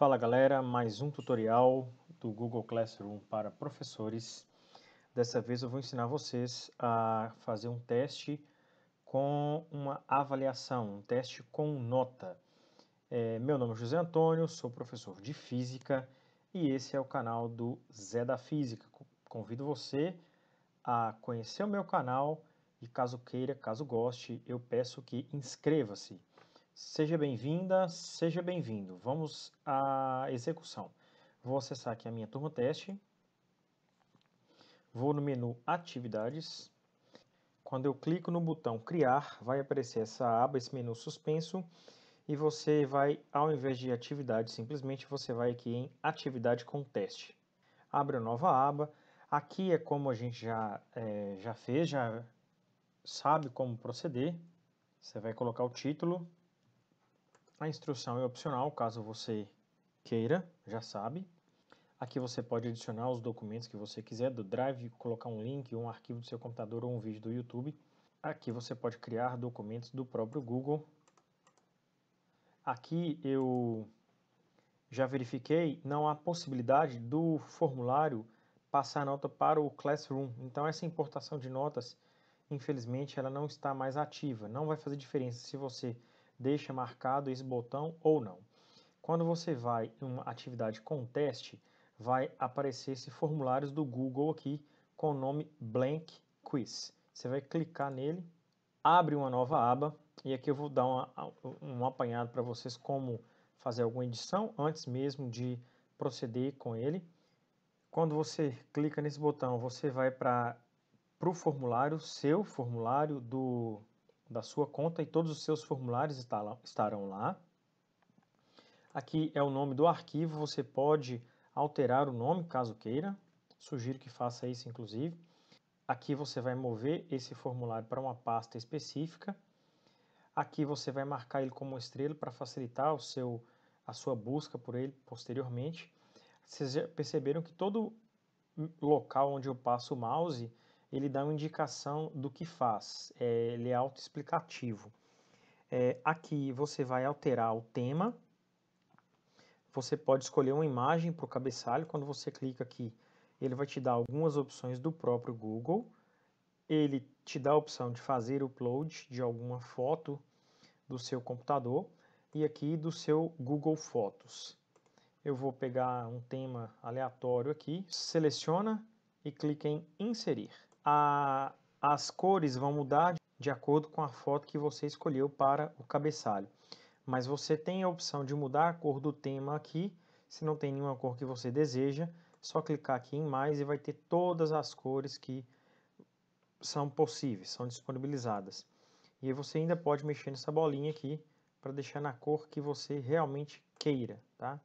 Fala galera, mais um tutorial do Google Classroom para professores. Dessa vez eu vou ensinar vocês a fazer um teste com uma avaliação, um teste com nota. É, meu nome é José Antônio, sou professor de Física e esse é o canal do Zé da Física. Convido você a conhecer o meu canal e caso queira, caso goste, eu peço que inscreva-se. Seja bem-vinda, seja bem-vindo. Vamos à execução. Vou acessar aqui a minha turma teste. Vou no menu Atividades. Quando eu clico no botão Criar, vai aparecer essa aba, esse menu suspenso. E você vai, ao invés de atividade, simplesmente você vai aqui em Atividade com Teste. Abre a nova aba. Aqui é como a gente já, é, já fez, já sabe como proceder. Você vai colocar o título, a instrução é opcional, caso você queira, já sabe. Aqui você pode adicionar os documentos que você quiser do Drive, colocar um link, um arquivo do seu computador ou um vídeo do YouTube. Aqui você pode criar documentos do próprio Google. Aqui eu já verifiquei, não há possibilidade do formulário passar nota para o Classroom. Então essa importação de notas, infelizmente, ela não está mais ativa. Não vai fazer diferença se você deixa marcado esse botão ou não. Quando você vai em uma atividade com teste, vai aparecer esse formulário do Google aqui com o nome Blank Quiz. Você vai clicar nele, abre uma nova aba e aqui eu vou dar uma, um apanhado para vocês como fazer alguma edição antes mesmo de proceder com ele. Quando você clica nesse botão, você vai para o formulário, seu formulário do da sua conta e todos os seus formulários estarão lá. Aqui é o nome do arquivo, você pode alterar o nome caso queira, sugiro que faça isso inclusive. Aqui você vai mover esse formulário para uma pasta específica. Aqui você vai marcar ele como estrela para facilitar o seu, a sua busca por ele posteriormente. Vocês perceberam que todo local onde eu passo o mouse, ele dá uma indicação do que faz, é, ele é autoexplicativo. É, aqui você vai alterar o tema, você pode escolher uma imagem para o cabeçalho, quando você clica aqui, ele vai te dar algumas opções do próprio Google, ele te dá a opção de fazer upload de alguma foto do seu computador e aqui do seu Google Fotos. Eu vou pegar um tema aleatório aqui, seleciona e clique em inserir a, as cores vão mudar de acordo com a foto que você escolheu para o cabeçalho. Mas você tem a opção de mudar a cor do tema aqui, se não tem nenhuma cor que você deseja, só clicar aqui em mais e vai ter todas as cores que são possíveis, são disponibilizadas. E você ainda pode mexer nessa bolinha aqui para deixar na cor que você realmente queira, tá?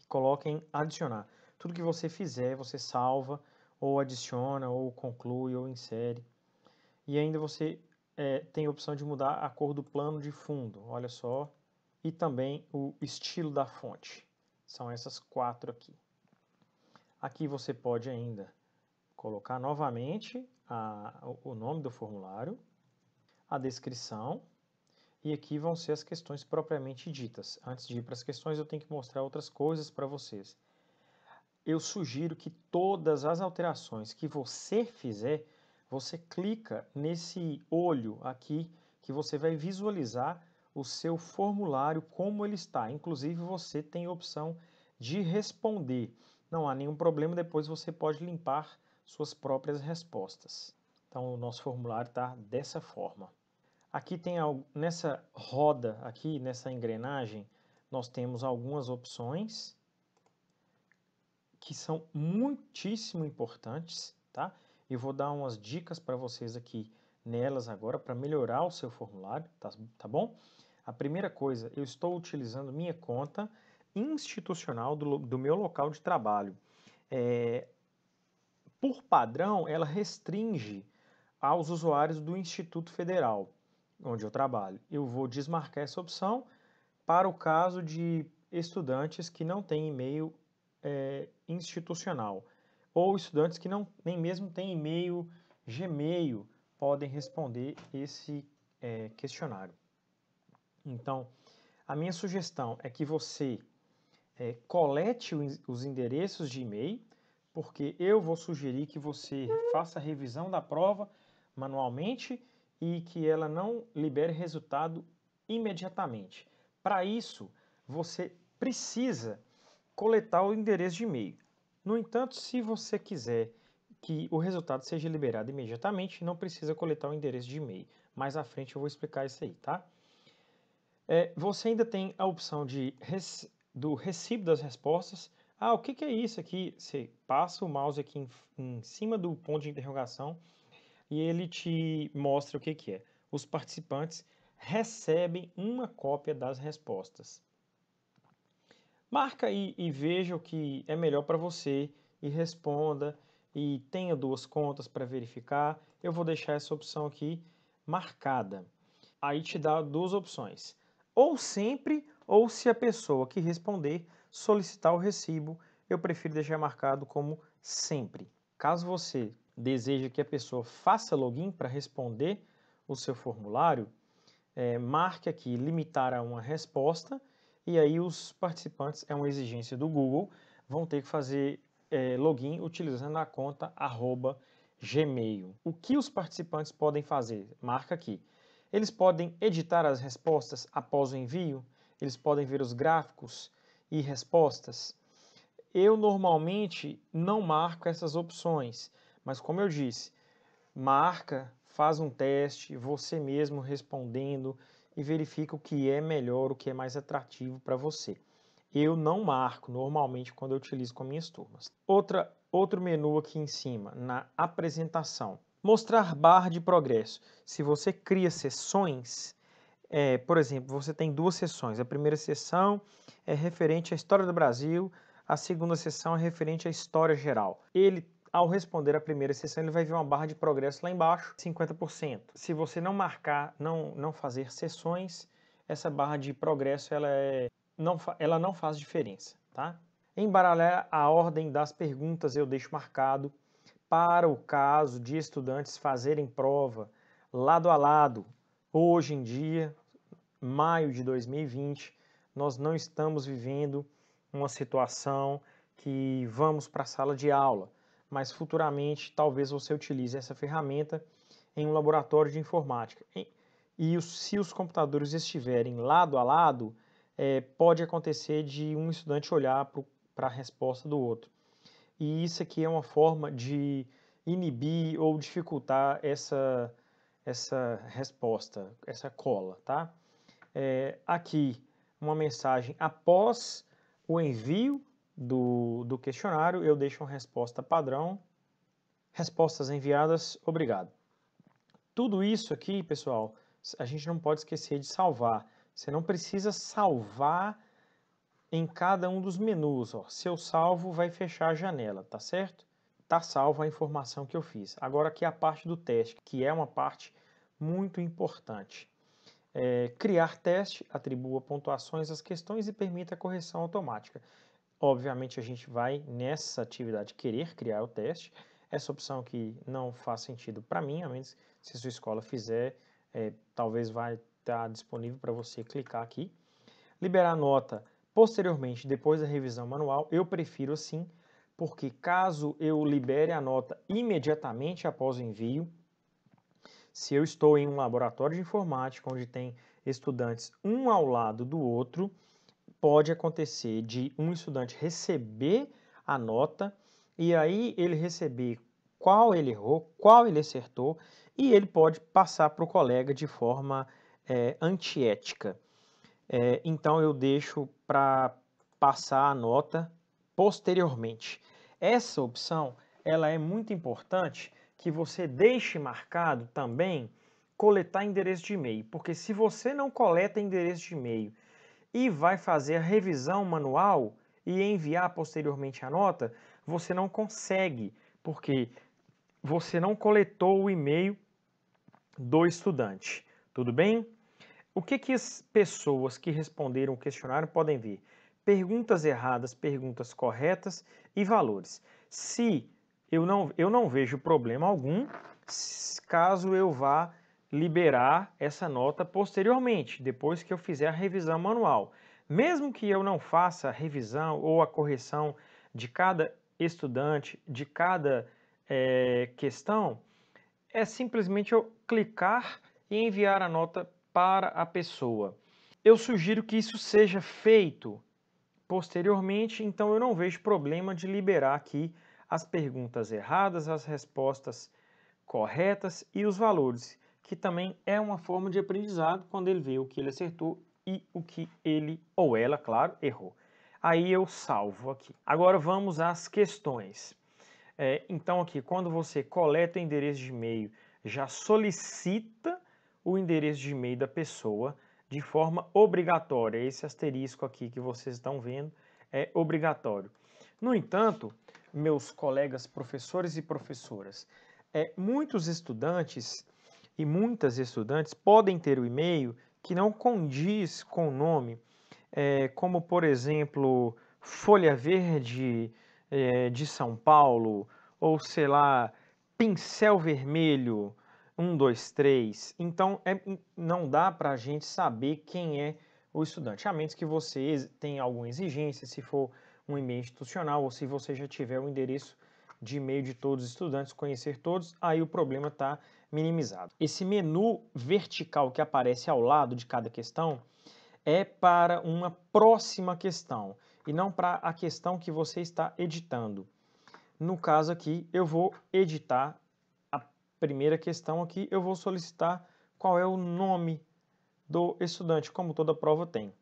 E coloque em adicionar. Tudo que você fizer, você salva, ou adiciona, ou conclui, ou insere. E ainda você é, tem a opção de mudar a cor do plano de fundo, olha só, e também o estilo da fonte. São essas quatro aqui. Aqui você pode ainda colocar novamente a, o nome do formulário, a descrição, e aqui vão ser as questões propriamente ditas. Antes de ir para as questões, eu tenho que mostrar outras coisas para vocês eu sugiro que todas as alterações que você fizer, você clica nesse olho aqui que você vai visualizar o seu formulário como ele está. Inclusive você tem a opção de responder. Não há nenhum problema, depois você pode limpar suas próprias respostas. Então o nosso formulário está dessa forma. Aqui tem nessa roda aqui, nessa engrenagem, nós temos algumas opções que são muitíssimo importantes, tá? Eu vou dar umas dicas para vocês aqui nelas agora para melhorar o seu formulário, tá, tá bom? A primeira coisa, eu estou utilizando minha conta institucional do, do meu local de trabalho. É, por padrão, ela restringe aos usuários do Instituto Federal, onde eu trabalho. Eu vou desmarcar essa opção para o caso de estudantes que não têm e-mail é, institucional. Ou estudantes que não, nem mesmo têm e-mail, Gmail, podem responder esse é, questionário. Então, a minha sugestão é que você é, colete os endereços de e-mail, porque eu vou sugerir que você faça a revisão da prova manualmente e que ela não libere resultado imediatamente. Para isso, você precisa coletar o endereço de e-mail. No entanto, se você quiser que o resultado seja liberado imediatamente, não precisa coletar o endereço de e-mail. Mais à frente eu vou explicar isso aí, tá? É, você ainda tem a opção de rec... do recibo das respostas. Ah, o que, que, é isso aqui? Você passa o mouse aqui em, em cima do ponto de interrogação e ele te mostra o que, que é. Os participantes recebem uma cópia das respostas. Marca e, e veja o que é melhor para você e responda e tenha duas contas para verificar. Eu vou deixar essa opção aqui marcada. Aí te dá duas opções. Ou sempre, ou se a pessoa que responder solicitar o recibo, eu prefiro deixar marcado como sempre. Caso você deseje que a pessoa faça login para responder o seu formulário, é, marque aqui limitar a uma resposta e aí os participantes, é uma exigência do Google, vão ter que fazer é, login utilizando a conta arroba Gmail. O que os participantes podem fazer? Marca aqui. Eles podem editar as respostas após o envio, eles podem ver os gráficos e respostas. Eu normalmente não marco essas opções, mas como eu disse, marca, faz um teste, você mesmo respondendo, e verifica o que é melhor, o que é mais atrativo para você. Eu não marco normalmente quando eu utilizo com minhas turmas. Outra, outro menu aqui em cima, na apresentação. Mostrar barra de progresso. Se você cria sessões, é, por exemplo, você tem duas sessões. A primeira sessão é referente à história do Brasil, a segunda sessão é referente à história geral. Ele ao responder a primeira sessão, ele vai ver uma barra de progresso lá embaixo, 50%. Se você não marcar, não, não fazer sessões, essa barra de progresso ela, é, não, ela não faz diferença, tá? Embaralhar a ordem das perguntas eu deixo marcado para o caso de estudantes fazerem prova lado a lado. Hoje em dia, maio de 2020, nós não estamos vivendo uma situação que vamos para a sala de aula mas futuramente talvez você utilize essa ferramenta em um laboratório de informática. E se os computadores estiverem lado a lado, é, pode acontecer de um estudante olhar para a resposta do outro. E isso aqui é uma forma de inibir ou dificultar essa, essa resposta, essa cola, tá? É, aqui, uma mensagem após o envio do, do questionário, eu deixo uma resposta padrão. Respostas enviadas, obrigado. Tudo isso aqui, pessoal, a gente não pode esquecer de salvar. Você não precisa salvar em cada um dos menus. Ó. Seu salvo vai fechar a janela, tá certo? Tá salva a informação que eu fiz. Agora aqui a parte do teste, que é uma parte muito importante. É, criar teste, atribua pontuações às questões e permita a correção automática. Obviamente, a gente vai nessa atividade querer criar o teste. Essa opção aqui não faz sentido para mim, a menos se sua escola fizer, é, talvez vai estar tá disponível para você clicar aqui. Liberar nota posteriormente, depois da revisão manual, eu prefiro assim, porque caso eu libere a nota imediatamente após o envio, se eu estou em um laboratório de informática onde tem estudantes um ao lado do outro, pode acontecer de um estudante receber a nota e aí ele receber qual ele errou, qual ele acertou, e ele pode passar para o colega de forma é, antiética. É, então eu deixo para passar a nota posteriormente. Essa opção ela é muito importante que você deixe marcado também coletar endereço de e-mail, porque se você não coleta endereço de e-mail e vai fazer a revisão manual e enviar posteriormente a nota, você não consegue, porque você não coletou o e-mail do estudante. Tudo bem? O que, que as pessoas que responderam o questionário podem ver? Perguntas erradas, perguntas corretas e valores. Se eu não, eu não vejo problema algum, caso eu vá liberar essa nota posteriormente, depois que eu fizer a revisão manual. Mesmo que eu não faça a revisão ou a correção de cada estudante, de cada é, questão, é simplesmente eu clicar e enviar a nota para a pessoa. Eu sugiro que isso seja feito posteriormente, então eu não vejo problema de liberar aqui as perguntas erradas, as respostas corretas e os valores que também é uma forma de aprendizado quando ele vê o que ele acertou e o que ele ou ela, claro, errou. Aí eu salvo aqui. Agora vamos às questões. É, então aqui, quando você coleta o endereço de e-mail, já solicita o endereço de e-mail da pessoa de forma obrigatória. Esse asterisco aqui que vocês estão vendo é obrigatório. No entanto, meus colegas professores e professoras, é, muitos estudantes e muitas estudantes podem ter o um e-mail que não condiz com o nome, é, como por exemplo Folha Verde é, de São Paulo, ou sei lá, Pincel Vermelho 123. Então é, não dá para a gente saber quem é o estudante, a menos que você tenha alguma exigência, se for um e-mail institucional ou se você já tiver o um endereço de e-mail de todos os estudantes, conhecer todos, aí o problema está minimizado. Esse menu vertical que aparece ao lado de cada questão é para uma próxima questão e não para a questão que você está editando. No caso aqui, eu vou editar a primeira questão aqui, eu vou solicitar qual é o nome do estudante, como toda prova tem.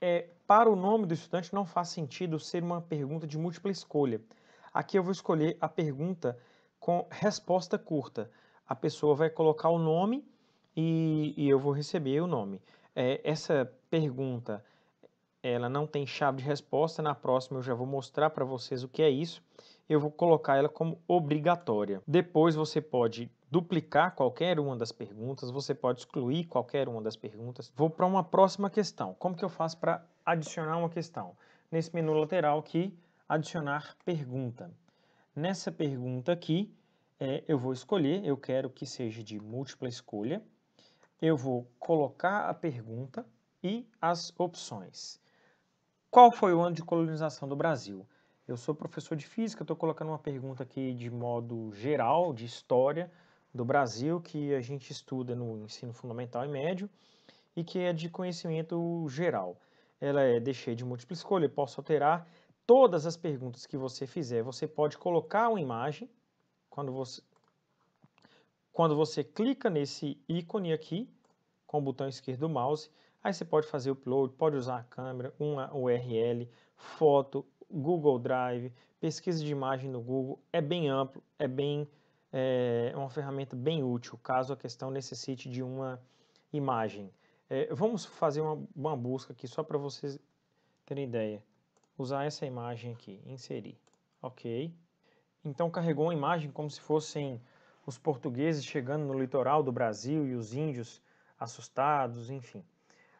É, para o nome do estudante não faz sentido ser uma pergunta de múltipla escolha. Aqui eu vou escolher a pergunta com resposta curta a pessoa vai colocar o nome e, e eu vou receber o nome. É, essa pergunta ela não tem chave de resposta. Na próxima eu já vou mostrar para vocês o que é isso. Eu vou colocar ela como obrigatória. Depois você pode duplicar qualquer uma das perguntas, você pode excluir qualquer uma das perguntas. Vou para uma próxima questão. Como que eu faço para adicionar uma questão? Nesse menu lateral aqui, adicionar pergunta. Nessa pergunta aqui, é, eu vou escolher, eu quero que seja de múltipla escolha, eu vou colocar a pergunta e as opções. Qual foi o ano de colonização do Brasil? Eu sou professor de física, estou colocando uma pergunta aqui de modo geral, de história do Brasil, que a gente estuda no ensino fundamental e médio, e que é de conhecimento geral. Ela é, deixei de múltipla escolha, posso alterar todas as perguntas que você fizer. Você pode colocar uma imagem, quando você, quando você clica nesse ícone aqui, com o botão esquerdo do mouse, aí você pode fazer o upload, pode usar a câmera, uma URL, foto, Google Drive, pesquisa de imagem no Google, é bem amplo, é bem é, é, uma ferramenta bem útil, caso a questão necessite de uma imagem. É, vamos fazer uma, uma busca aqui só para vocês terem ideia. Usar essa imagem aqui, inserir, ok? Então carregou a imagem como se fossem os portugueses chegando no litoral do Brasil e os índios assustados, enfim.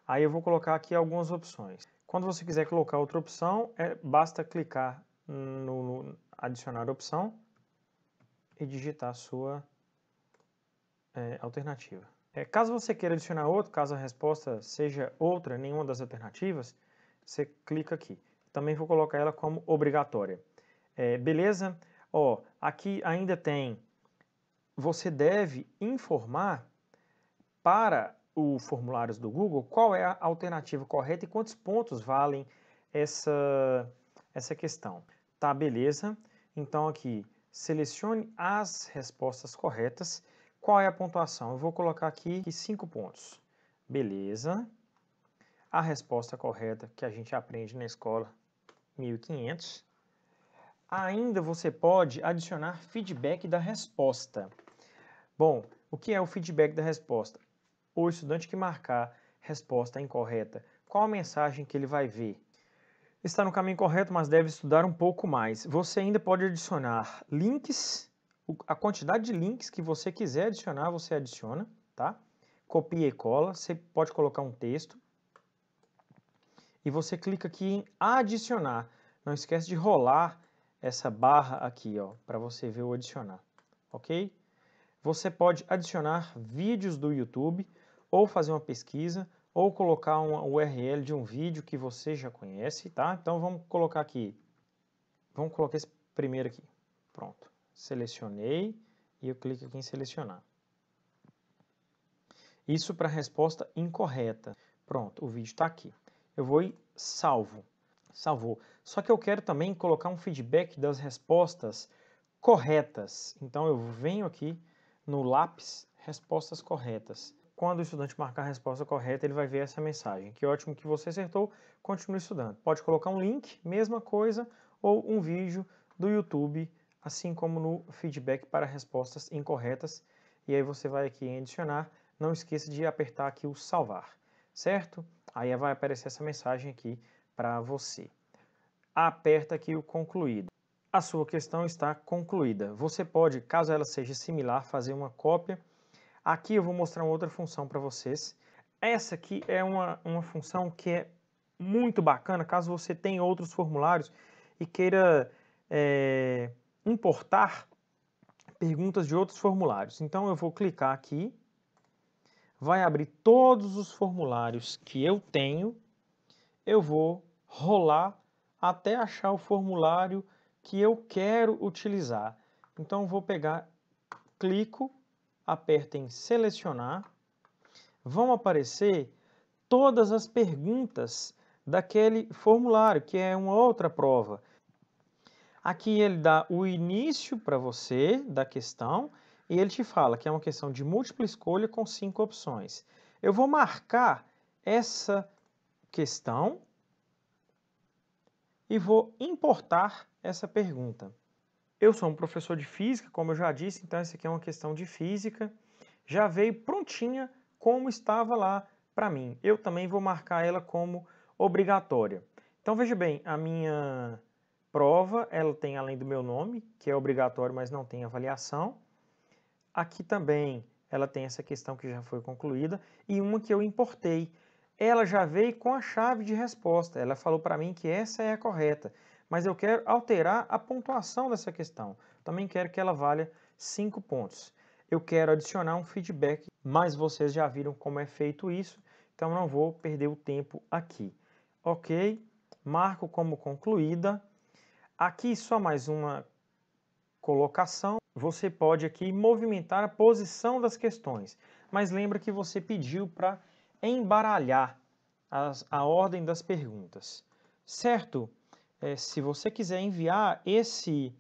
Aí eu vou colocar aqui algumas opções. Quando você quiser colocar outra opção, é, basta clicar no, no adicionar opção e digitar sua é, alternativa. É, caso você queira adicionar outro, caso a resposta seja outra, nenhuma das alternativas, você clica aqui. Também vou colocar ela como obrigatória. É, beleza? Ó, aqui ainda tem você deve informar para o formulários do Google qual é a alternativa correta e quantos pontos valem essa, essa questão. Tá, beleza. Então aqui, selecione as respostas corretas. Qual é a pontuação? Eu vou colocar aqui 5 pontos. Beleza. A resposta correta que a gente aprende na escola, 1500. Ainda você pode adicionar feedback da resposta. Bom, o que é o feedback da resposta? O estudante que marcar resposta incorreta, qual a mensagem que ele vai ver? Está no caminho correto, mas deve estudar um pouco mais. Você ainda pode adicionar links, a quantidade de links que você quiser adicionar, você adiciona, tá? Copia e cola, você pode colocar um texto. E você clica aqui em adicionar. Não esquece de rolar essa barra aqui, ó, para você ver o adicionar, ok? Você pode adicionar vídeos do YouTube ou fazer uma pesquisa ou colocar uma URL de um vídeo que você já conhece, tá? Então vamos colocar aqui, vamos colocar esse primeiro aqui, pronto. Selecionei e eu clico aqui em selecionar. Isso para a resposta incorreta. Pronto, o vídeo está aqui. Eu vou e salvo. Salvou. Só que eu quero também colocar um feedback das respostas corretas. Então eu venho aqui no lápis, respostas corretas. Quando o estudante marcar a resposta correta, ele vai ver essa mensagem. Que ótimo que você acertou, continue estudando. Pode colocar um link, mesma coisa, ou um vídeo do YouTube, assim como no feedback para respostas incorretas. E aí você vai aqui em adicionar, não esqueça de apertar aqui o salvar, certo? Aí vai aparecer essa mensagem aqui para você aperta aqui o concluído. A sua questão está concluída. Você pode, caso ela seja similar, fazer uma cópia. Aqui eu vou mostrar uma outra função para vocês. Essa aqui é uma, uma função que é muito bacana, caso você tenha outros formulários e queira é, importar perguntas de outros formulários. Então eu vou clicar aqui, vai abrir todos os formulários que eu tenho, eu vou rolar até achar o formulário que eu quero utilizar. Então vou pegar, clico, aperto em selecionar, vão aparecer todas as perguntas daquele formulário, que é uma outra prova. Aqui ele dá o início para você da questão e ele te fala que é uma questão de múltipla escolha com cinco opções. Eu vou marcar essa questão e vou importar essa pergunta. Eu sou um professor de física, como eu já disse, então essa aqui é uma questão de física. Já veio prontinha como estava lá para mim. Eu também vou marcar ela como obrigatória. Então veja bem, a minha prova, ela tem além do meu nome, que é obrigatório, mas não tem avaliação. Aqui também ela tem essa questão que já foi concluída e uma que eu importei, ela já veio com a chave de resposta. Ela falou para mim que essa é a correta, mas eu quero alterar a pontuação dessa questão. Também quero que ela valha 5 pontos. Eu quero adicionar um feedback, mas vocês já viram como é feito isso, então não vou perder o tempo aqui. Ok, marco como concluída. Aqui só mais uma colocação. Você pode aqui movimentar a posição das questões, mas lembra que você pediu para embaralhar as, a ordem das perguntas, certo? É, se você quiser enviar esse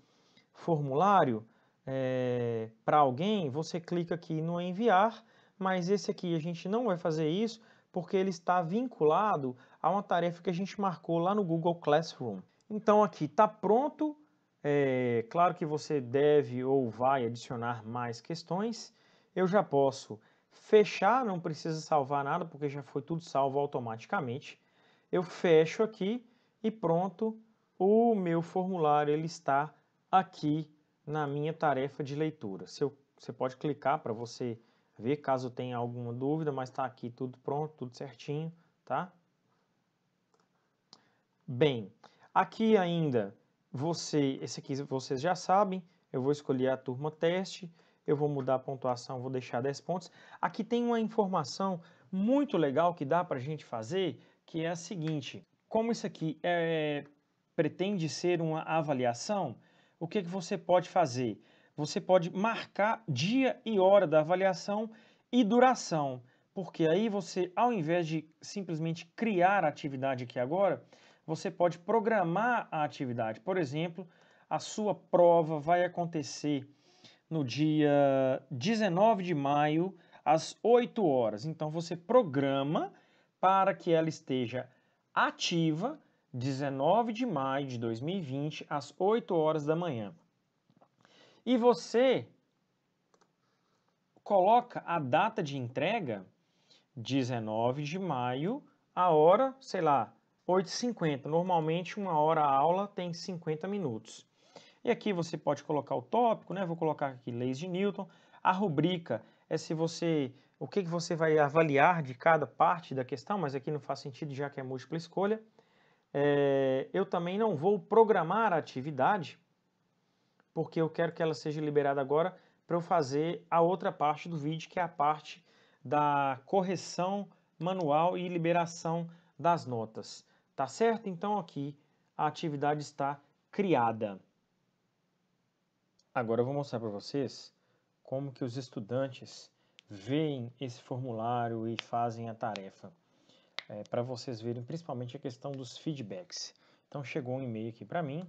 formulário é, para alguém, você clica aqui no enviar, mas esse aqui a gente não vai fazer isso porque ele está vinculado a uma tarefa que a gente marcou lá no Google Classroom. Então aqui está pronto, é, claro que você deve ou vai adicionar mais questões, eu já posso Fechar não precisa salvar nada, porque já foi tudo salvo automaticamente. Eu fecho aqui e pronto, o meu formulário ele está aqui na minha tarefa de leitura. Se eu, você pode clicar para você ver caso tenha alguma dúvida, mas está aqui tudo pronto, tudo certinho, tá? Bem, aqui ainda, você, esse aqui vocês já sabem, eu vou escolher a turma teste, eu vou mudar a pontuação, vou deixar 10 pontos. Aqui tem uma informação muito legal que dá para a gente fazer, que é a seguinte, como isso aqui é, pretende ser uma avaliação, o que, que você pode fazer? Você pode marcar dia e hora da avaliação e duração, porque aí você, ao invés de simplesmente criar a atividade aqui agora, você pode programar a atividade. Por exemplo, a sua prova vai acontecer no dia 19 de maio, às 8 horas. Então você programa para que ela esteja ativa 19 de maio de 2020, às 8 horas da manhã. E você coloca a data de entrega 19 de maio, a hora, sei lá, 8h50. Normalmente uma hora a aula tem 50 minutos. E aqui você pode colocar o tópico, né? Vou colocar aqui leis de Newton. A rubrica é se você o que, que você vai avaliar de cada parte da questão, mas aqui não faz sentido já que é múltipla escolha. É, eu também não vou programar a atividade, porque eu quero que ela seja liberada agora para eu fazer a outra parte do vídeo, que é a parte da correção manual e liberação das notas. Tá certo? Então aqui a atividade está criada. Agora eu vou mostrar para vocês como que os estudantes veem esse formulário e fazem a tarefa. É, eh, para vocês verem principalmente a questão dos feedbacks. Então chegou um e-mail aqui para mim,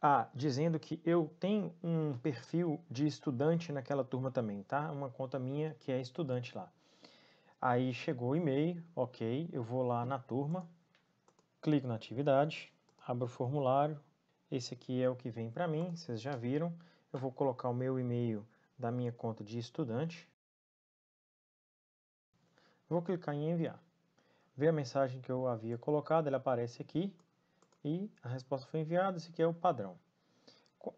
ah, dizendo que eu tenho um perfil de estudante naquela turma também, tá? Uma conta minha que é estudante lá. Aí chegou o e-mail, ok, eu vou lá na turma, clico na atividade, abro o formulário, esse aqui é o que vem para mim, vocês já viram. Eu vou colocar o meu e-mail da minha conta de estudante. Vou clicar em enviar. Vê a mensagem que eu havia colocado, ela aparece aqui e a resposta foi enviada, esse aqui é o padrão.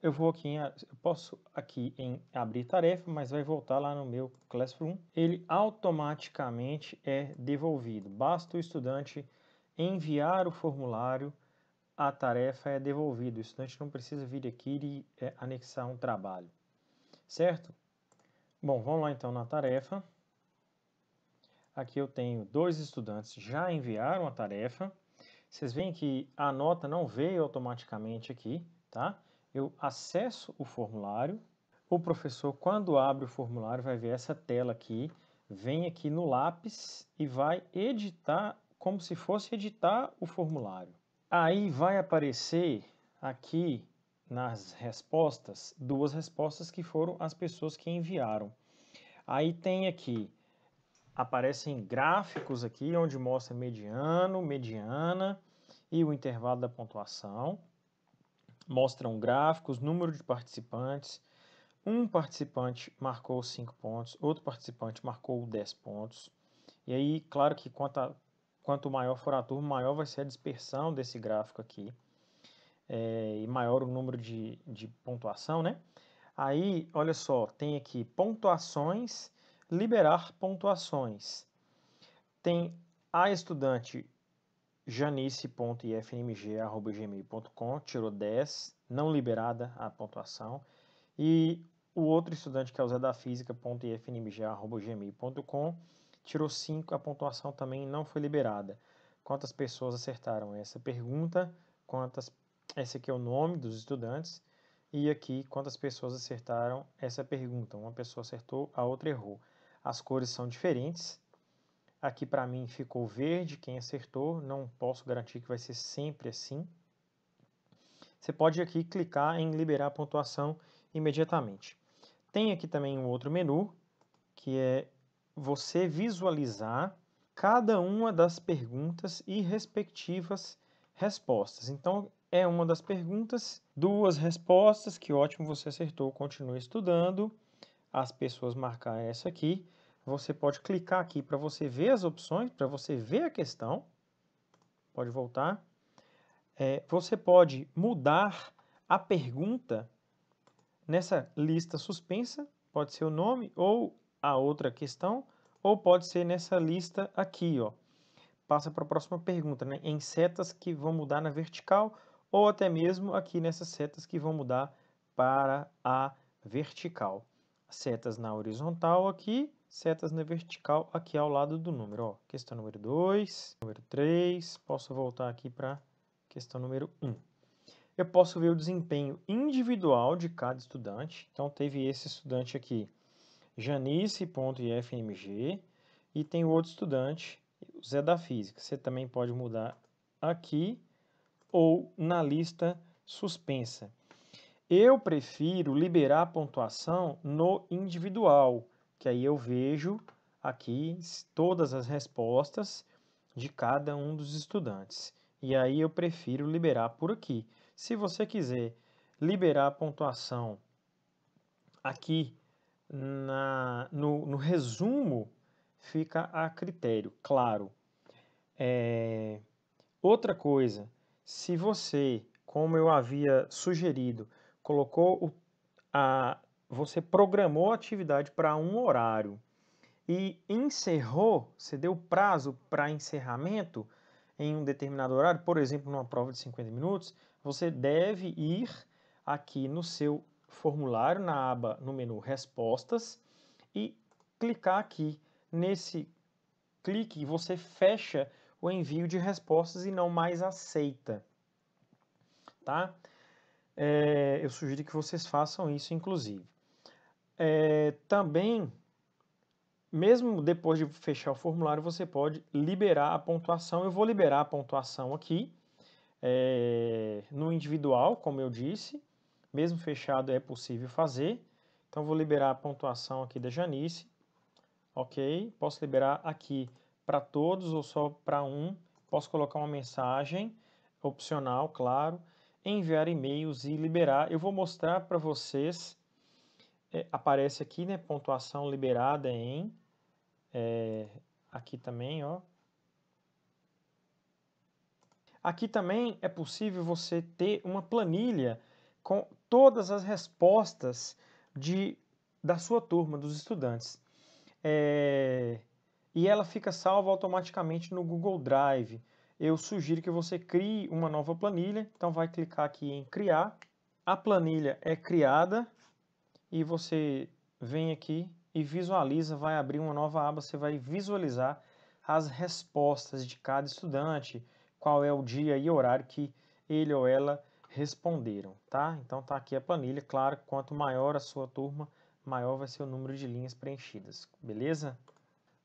Eu vou aqui em, eu posso aqui em abrir tarefa, mas vai voltar lá no meu Classroom. Ele automaticamente é devolvido. Basta o estudante enviar o formulário a tarefa é devolvida. O estudante não precisa vir aqui e é, anexar um trabalho, certo? Bom, vamos lá então na tarefa. Aqui eu tenho dois estudantes já enviaram a tarefa. Vocês veem que a nota não veio automaticamente aqui, tá? Eu acesso o formulário. O professor, quando abre o formulário, vai ver essa tela aqui. Vem aqui no lápis e vai editar como se fosse editar o formulário. Aí vai aparecer aqui nas respostas, duas respostas que foram as pessoas que enviaram. Aí tem aqui, aparecem gráficos aqui, onde mostra mediano, mediana e o intervalo da pontuação. Mostram gráficos, número de participantes. Um participante marcou 5 pontos, outro participante marcou 10 pontos. E aí, claro que quanto a quanto maior for a turma, maior vai ser a dispersão desse gráfico aqui. É, e maior o número de, de pontuação, né? Aí, olha só, tem aqui pontuações, liberar pontuações. Tem a estudante janice.ifmg.gmail.com, tirou 10, não liberada a pontuação. E o outro estudante, que é o Zé da Física.ifmg.gmail.com, tirou 5, a pontuação também não foi liberada. Quantas pessoas acertaram essa pergunta? Quantas esse aqui é o nome dos estudantes e aqui quantas pessoas acertaram essa pergunta. Uma pessoa acertou, a outra errou. As cores são diferentes. Aqui para mim ficou verde quem acertou, não posso garantir que vai ser sempre assim. Você pode aqui clicar em liberar a pontuação imediatamente. Tem aqui também um outro menu, que é você visualizar cada uma das perguntas e respectivas respostas. Então, é uma das perguntas, duas respostas, que ótimo, você acertou, continue estudando. As pessoas marcam essa aqui. Você pode clicar aqui para você ver as opções, para você ver a questão. Pode voltar. É, você pode mudar a pergunta nessa lista suspensa, pode ser o nome, ou a outra questão, ou pode ser nessa lista aqui, ó. Passa para a próxima pergunta, né? Em setas que vão mudar na vertical ou até mesmo aqui nessas setas que vão mudar para a vertical. Setas na horizontal aqui, setas na vertical aqui ao lado do número, ó. Questão número 2, número 3, posso voltar aqui para questão número 1. Um. Eu posso ver o desempenho individual de cada estudante. Então, teve esse estudante aqui janice.ifmg e tem o outro estudante, o Zé da Física. Você também pode mudar aqui ou na lista suspensa. Eu prefiro liberar a pontuação no individual, que aí eu vejo aqui todas as respostas de cada um dos estudantes. E aí eu prefiro liberar por aqui. Se você quiser liberar a pontuação aqui na, no, no, resumo fica a critério, claro. É, outra coisa, se você, como eu havia sugerido, colocou o, a, você programou a atividade para um horário e encerrou, você deu prazo para encerramento em um determinado horário, por exemplo, numa prova de 50 minutos, você deve ir aqui no seu formulário na aba no menu respostas e clicar aqui nesse clique você fecha o envio de respostas e não mais aceita tá é, eu sugiro que vocês façam isso inclusive é, também mesmo depois de fechar o formulário você pode liberar a pontuação eu vou liberar a pontuação aqui é, no individual como eu disse mesmo fechado é possível fazer. Então, vou liberar a pontuação aqui da Janice, ok? Posso liberar aqui para todos ou só para um. Posso colocar uma mensagem opcional, claro, enviar e-mails e liberar. Eu vou mostrar para vocês, é, aparece aqui, né, pontuação liberada em, é, aqui também, ó. Aqui também é possível você ter uma planilha com todas as respostas de, da sua turma, dos estudantes. É, e ela fica salva automaticamente no Google Drive. Eu sugiro que você crie uma nova planilha, então vai clicar aqui em criar. A planilha é criada e você vem aqui e visualiza, vai abrir uma nova aba, você vai visualizar as respostas de cada estudante, qual é o dia e horário que ele ou ela responderam, tá? Então tá aqui a planilha, claro, quanto maior a sua turma, maior vai ser o número de linhas preenchidas, beleza?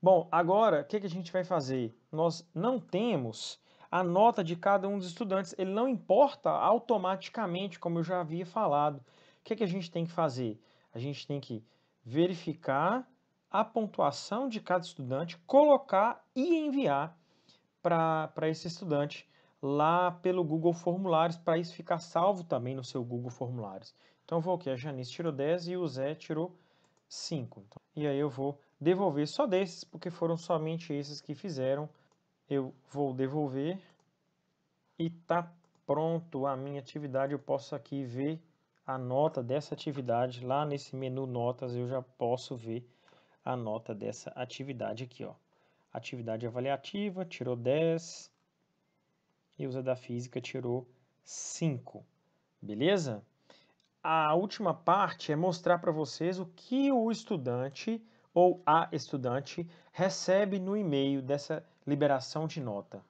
Bom, agora o que, que a gente vai fazer? Nós não temos a nota de cada um dos estudantes, ele não importa automaticamente, como eu já havia falado. O que, que a gente tem que fazer? A gente tem que verificar a pontuação de cada estudante, colocar e enviar para esse estudante lá pelo Google Formulários, para isso ficar salvo também no seu Google Formulários. Então eu vou aqui, a Janice tirou 10 e o Zé tirou 5. Então, e aí eu vou devolver só desses, porque foram somente esses que fizeram. Eu vou devolver e tá pronto a minha atividade. Eu posso aqui ver a nota dessa atividade. Lá nesse menu notas eu já posso ver a nota dessa atividade aqui. Ó. Atividade avaliativa, tirou 10, e usa da física tirou 5. Beleza? A última parte é mostrar para vocês o que o estudante ou a estudante recebe no e-mail dessa liberação de nota.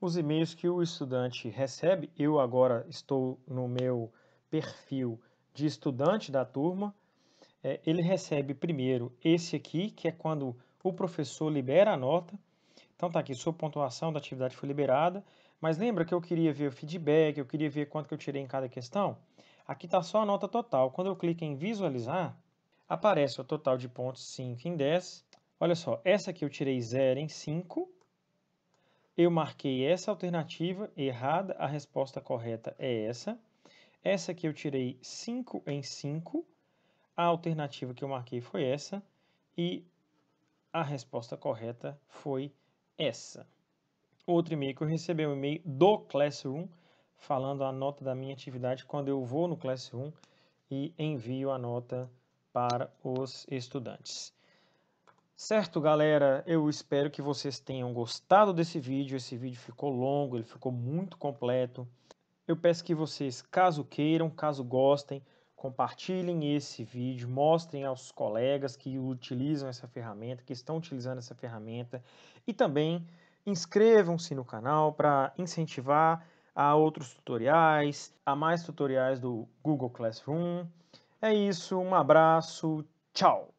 Os e-mails que o estudante recebe, eu agora estou no meu perfil de estudante da turma, é, ele recebe primeiro esse aqui, que é quando o professor libera a nota. Então tá aqui, sua pontuação da atividade foi liberada. Mas lembra que eu queria ver o feedback, eu queria ver quanto que eu tirei em cada questão? Aqui está só a nota total. Quando eu clico em visualizar, aparece o total de pontos 5 em 10. Olha só, essa aqui eu tirei 0 em 5. Eu marquei essa alternativa errada, a resposta correta é essa. Essa aqui eu tirei 5 em 5. A alternativa que eu marquei foi essa. E a resposta correta foi essa outro e-mail que eu recebi, um e-mail do Classroom, falando a nota da minha atividade quando eu vou no Classroom e envio a nota para os estudantes. Certo, galera? Eu espero que vocês tenham gostado desse vídeo. Esse vídeo ficou longo, ele ficou muito completo. Eu peço que vocês, caso queiram, caso gostem, compartilhem esse vídeo, mostrem aos colegas que utilizam essa ferramenta, que estão utilizando essa ferramenta e também Inscrevam-se no canal para incentivar a outros tutoriais, a mais tutoriais do Google Classroom. É isso, um abraço, tchau!